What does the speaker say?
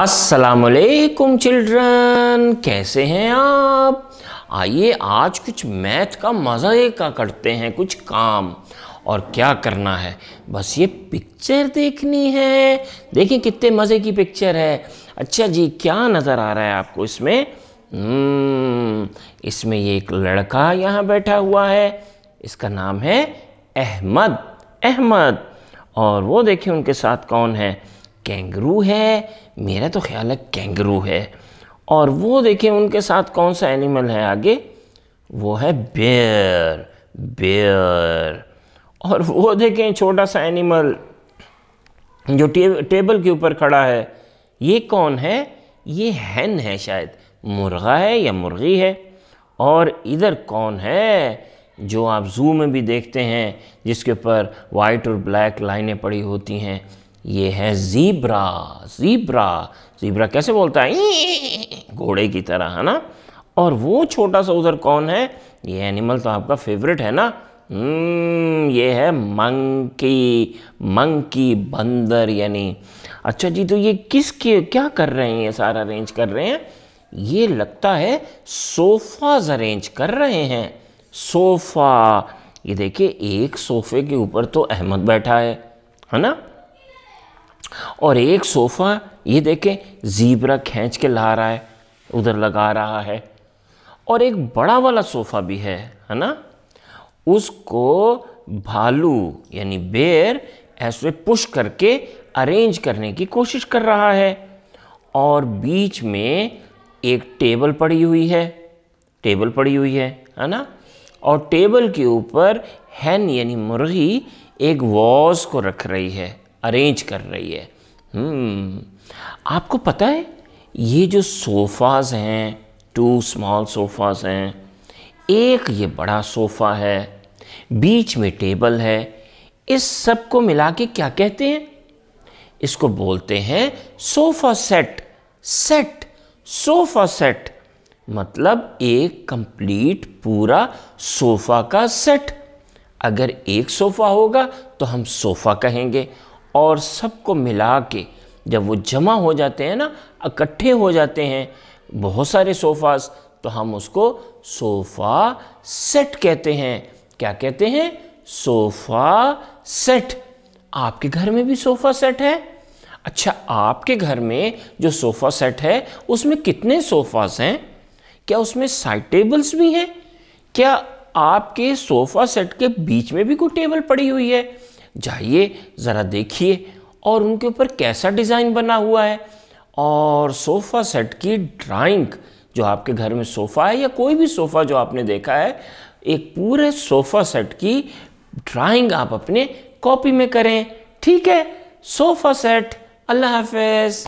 असलकुम चिल्ड्रन कैसे हैं आप आइए आज कुछ मैथ का मज़ा करते हैं कुछ काम और क्या करना है बस ये पिक्चर देखनी है देखिए कितने मज़े की पिक्चर है अच्छा जी क्या नज़र आ रहा है आपको इसमें हम्म, इसमें ये एक लड़का यहाँ बैठा हुआ है इसका नाम है अहमद अहमद और वो देखें उनके साथ कौन है कैंगरू है मेरा तो ख्याल है कैंगरू है और वो देखें उनके साथ कौन सा एनिमल है आगे वो है बेर बेर और वो देखें छोटा सा एनिमल जो टे, टेबल के ऊपर खड़ा है ये कौन है ये हैन है शायद मुर्गा है या मुर्गी है और इधर कौन है जो आप जू में भी देखते हैं जिसके ऊपर वाइट और ब्लैक लाइनें पड़ी होती हैं ये है ज़ीब्रा ज़ीब्रा ज़ीब्रा कैसे बोलता है घोड़े की तरह है ना और वो छोटा सा उधर कौन है ये एनिमल तो आपका फेवरेट है ना हम्म, ये है मंकी मंकी बंदर यानी अच्छा जी तो ये किसके क्या कर रहे हैं ये सारा अरेंज कर रहे हैं ये लगता है सोफ़ाज अरेंज कर रहे हैं सोफ़ा ये देखिए एक सोफ़े के ऊपर तो अहमद बैठा है है ना और एक सोफ़ा ये देखें ज़ीबरा खींच के ला रहा है उधर लगा रहा है और एक बड़ा वाला सोफ़ा भी है है ना उसको भालू यानी बेर ऐसे पुश करके अरेंज करने की कोशिश कर रहा है और बीच में एक टेबल पड़ी हुई है टेबल पड़ी हुई है है ना और टेबल के ऊपर हैन यानी मुर्गी एक वॉस को रख रही है अरेंज कर रही है हम्म, आपको पता है ये जो सोफ़ाज़ हैं टू स्मॉल सोफ़ाज़ हैं एक ये बड़ा सोफ़ा है बीच में टेबल है इस सब को मिला के क्या कहते हैं इसको बोलते हैं sofa set set sofa set मतलब एक कंप्लीट पूरा सोफ़ा का सेट अगर एक सोफ़ा होगा तो हम सोफ़ा कहेंगे और सबको मिला के जब वो जमा हो जाते हैं ना इकट्ठे हो जाते हैं बहुत सारे सोफ़ास तो हम उसको सोफ़ा सेट कहते हैं क्या कहते हैं सोफ़ा सेट आपके घर में भी सोफ़ा सेट है अच्छा आपके घर में जो सोफ़ा सेट है उसमें कितने सोफ़ास हैं क्या उसमें साइड टेबल्स भी हैं क्या आपके सोफ़ा सेट के बीच में भी कोई टेबल पड़ी हुई है जाइए ज़रा देखिए और उनके ऊपर कैसा डिज़ाइन बना हुआ है और सोफ़ा सेट की ड्राइंग जो आपके घर में सोफ़ा है या कोई भी सोफ़ा जो आपने देखा है एक पूरे सोफ़ा सेट की ड्राइंग आप अपने कॉपी में करें ठीक है सोफ़ा सेट अल्लाह हाफिज़